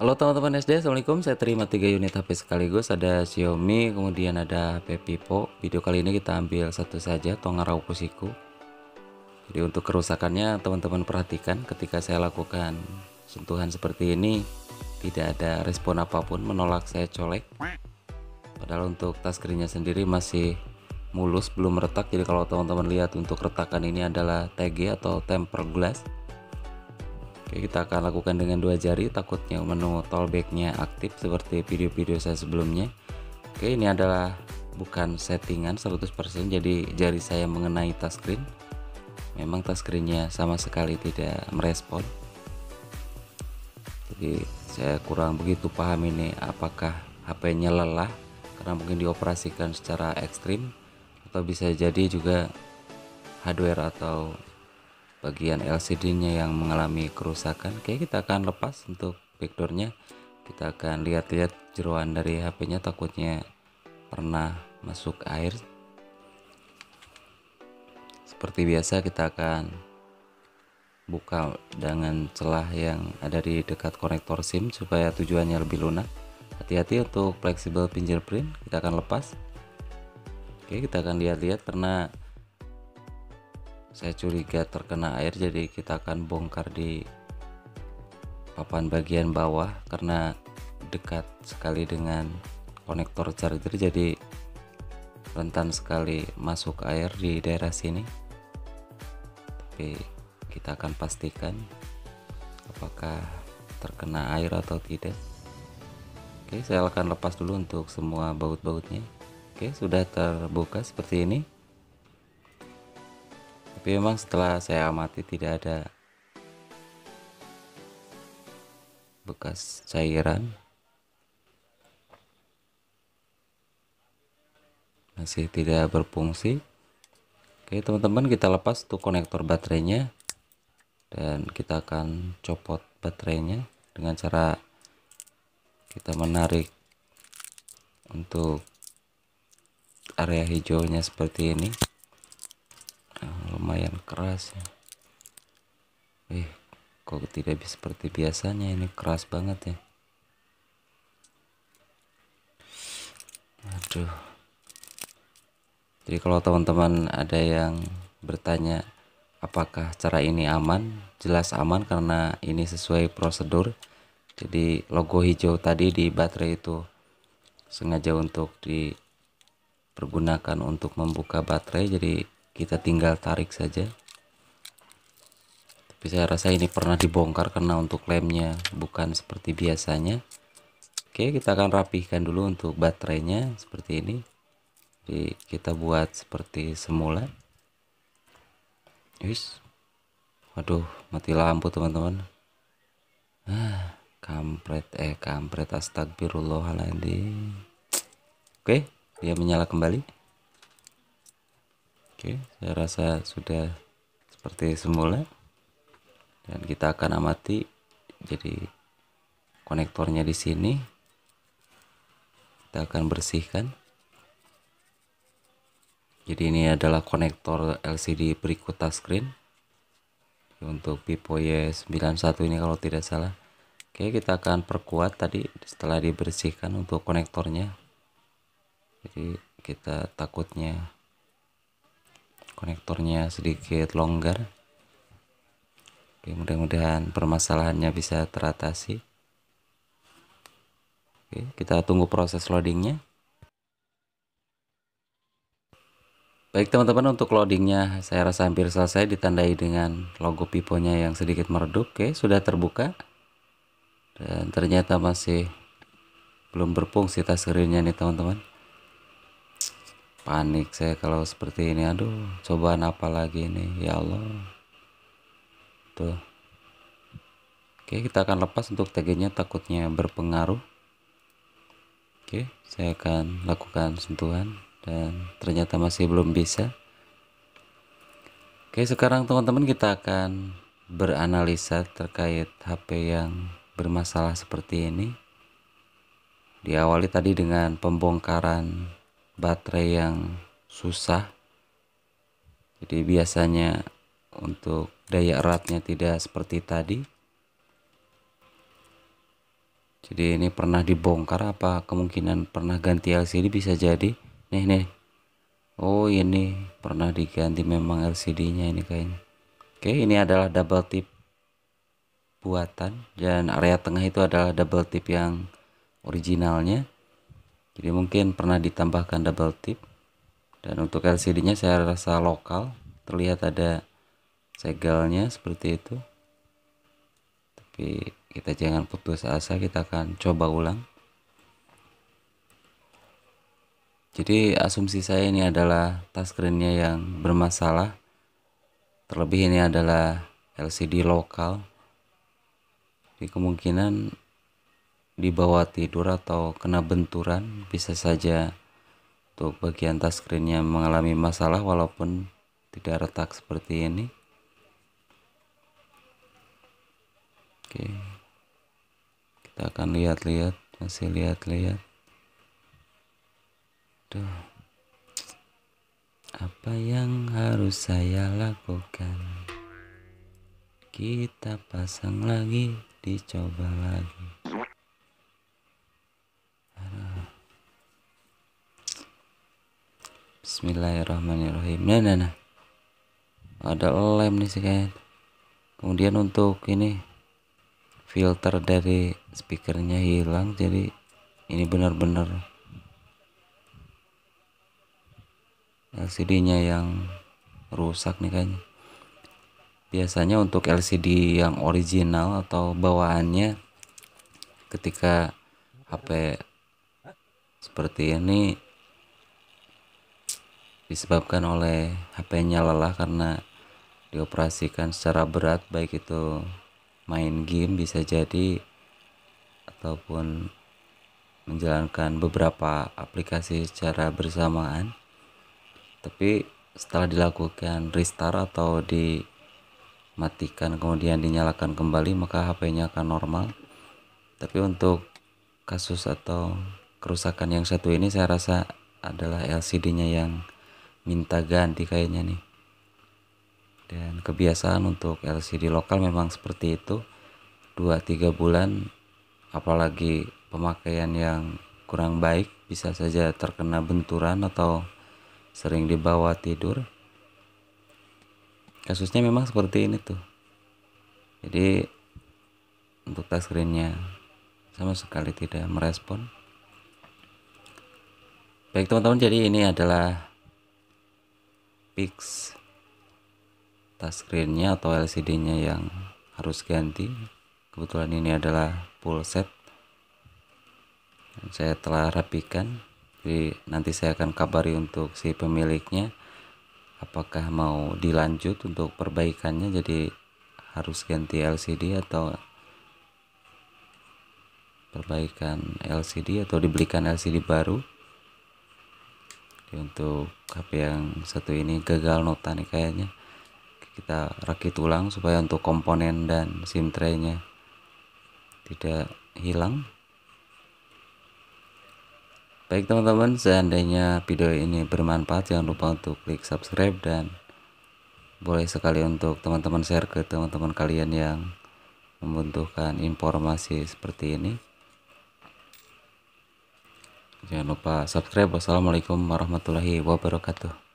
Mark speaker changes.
Speaker 1: Halo teman-teman SD, Assalamualaikum Saya terima 3 unit HP sekaligus Ada Xiaomi, kemudian ada HP Vivo Video kali ini kita ambil satu saja Tongarau Kusiku Jadi untuk kerusakannya teman-teman perhatikan Ketika saya lakukan sentuhan seperti ini Tidak ada respon apapun Menolak saya colek Padahal untuk tas sendiri masih mulus Belum retak Jadi kalau teman-teman lihat untuk retakan ini adalah TG atau temper glass Oke, kita akan lakukan dengan dua jari takutnya menu tollbacknya aktif seperti video-video saya sebelumnya Oke ini adalah bukan settingan 100% jadi jari saya mengenai touchscreen memang touchscreennya sama sekali tidak merespon jadi saya kurang begitu paham ini apakah HP-nya lelah karena mungkin dioperasikan secara ekstrim atau bisa jadi juga hardware atau bagian LCD-nya yang mengalami kerusakan. Oke, kita akan lepas untuk nya Kita akan lihat-lihat jeruan dari HP-nya takutnya pernah masuk air. Seperti biasa kita akan buka dengan celah yang ada di dekat konektor SIM supaya tujuannya lebih lunak. Hati-hati untuk fleksibel fingerprint, kita akan lepas. Oke, kita akan lihat-lihat pernah saya curiga terkena air jadi kita akan bongkar di papan bagian bawah karena dekat sekali dengan konektor charger jadi rentan sekali masuk air di daerah sini tapi kita akan pastikan apakah terkena air atau tidak oke saya akan lepas dulu untuk semua baut-bautnya oke sudah terbuka seperti ini tapi memang setelah saya amati tidak ada bekas cairan masih tidak berfungsi oke teman-teman kita lepas tuh konektor baterainya dan kita akan copot baterainya dengan cara kita menarik untuk area hijaunya seperti ini lumayan keras ya Eh, kok tidak bisa seperti biasanya ini keras banget ya aduh jadi kalau teman-teman ada yang bertanya apakah cara ini aman jelas aman karena ini sesuai prosedur jadi logo hijau tadi di baterai itu sengaja untuk dipergunakan untuk membuka baterai jadi kita tinggal tarik saja tapi saya rasa ini pernah dibongkar karena untuk lemnya bukan seperti biasanya oke kita akan rapihkan dulu untuk baterainya seperti ini jadi kita buat seperti semula Yus. Waduh, mati lampu teman-teman. Ah, kampret eh kampret astagfirullahaladzim. Oke, dia menyala kembali. Oke, saya rasa sudah seperti semula. Dan kita akan amati jadi konektornya di sini. Kita akan bersihkan. Jadi ini adalah konektor LCD berikut touchscreen. Untuk Vivo Y91 ini kalau tidak salah. Oke, kita akan perkuat tadi setelah dibersihkan untuk konektornya. Jadi kita takutnya konektornya sedikit longgar Oke, mudah-mudahan permasalahannya bisa teratasi Oke, kita tunggu proses loadingnya Baik teman-teman untuk loadingnya saya rasa hampir selesai ditandai dengan logo piponya yang sedikit meredup Oke sudah terbuka dan ternyata masih belum berfungsi tas touchscreennya nih teman-teman panik saya kalau seperti ini aduh cobaan apa lagi ini ya Allah tuh oke kita akan lepas untuk tagnya takutnya berpengaruh oke saya akan lakukan sentuhan dan ternyata masih belum bisa oke sekarang teman-teman kita akan beranalisa terkait HP yang bermasalah seperti ini diawali tadi dengan pembongkaran baterai yang susah jadi biasanya untuk daya eratnya tidak seperti tadi jadi ini pernah dibongkar apa kemungkinan pernah ganti LCD bisa jadi nih nih oh ini pernah diganti memang LCD nya ini kayaknya oke ini adalah double tip buatan dan area tengah itu adalah double tip yang originalnya jadi mungkin pernah ditambahkan double tip dan untuk LCD nya saya rasa lokal terlihat ada segelnya seperti itu tapi kita jangan putus asa kita akan coba ulang jadi asumsi saya ini adalah touchscreen-nya yang bermasalah terlebih ini adalah LCD lokal jadi kemungkinan dibawa tidur atau kena benturan bisa saja untuk bagian touchscreennya mengalami masalah walaupun tidak retak seperti ini oke kita akan lihat-lihat masih lihat-lihat Tuh, apa yang harus saya lakukan kita pasang lagi dicoba lagi Bismillahirrahmanirrahim nah nah nah ada lem nih sih kan. kemudian untuk ini filter dari speakernya hilang jadi ini benar-benar LCD nya yang rusak nih kan. biasanya untuk LCD yang original atau bawaannya ketika HP seperti ini disebabkan oleh HP-nya lelah karena dioperasikan secara berat baik itu main game bisa jadi ataupun menjalankan beberapa aplikasi secara bersamaan tapi setelah dilakukan restart atau dimatikan kemudian dinyalakan kembali maka HP-nya akan normal tapi untuk kasus atau kerusakan yang satu ini saya rasa adalah LCD-nya yang minta ganti kayaknya nih dan kebiasaan untuk LCD lokal memang seperti itu 2-3 bulan apalagi pemakaian yang kurang baik bisa saja terkena benturan atau sering dibawa tidur kasusnya memang seperti ini tuh jadi untuk touchscreennya sama sekali tidak merespon baik teman-teman jadi ini adalah fix screennya atau LCD-nya yang harus ganti kebetulan ini adalah full set saya telah rapikan jadi nanti saya akan kabari untuk si pemiliknya apakah mau dilanjut untuk perbaikannya jadi harus ganti LCD atau perbaikan LCD atau dibelikan LCD baru untuk HP yang satu ini gagal nota nih kayaknya kita rakit ulang supaya untuk komponen dan SIM tray nya tidak hilang baik teman-teman seandainya video ini bermanfaat jangan lupa untuk klik subscribe dan boleh sekali untuk teman-teman share ke teman-teman kalian yang membutuhkan informasi seperti ini jangan lupa subscribe wassalamualaikum warahmatullahi wabarakatuh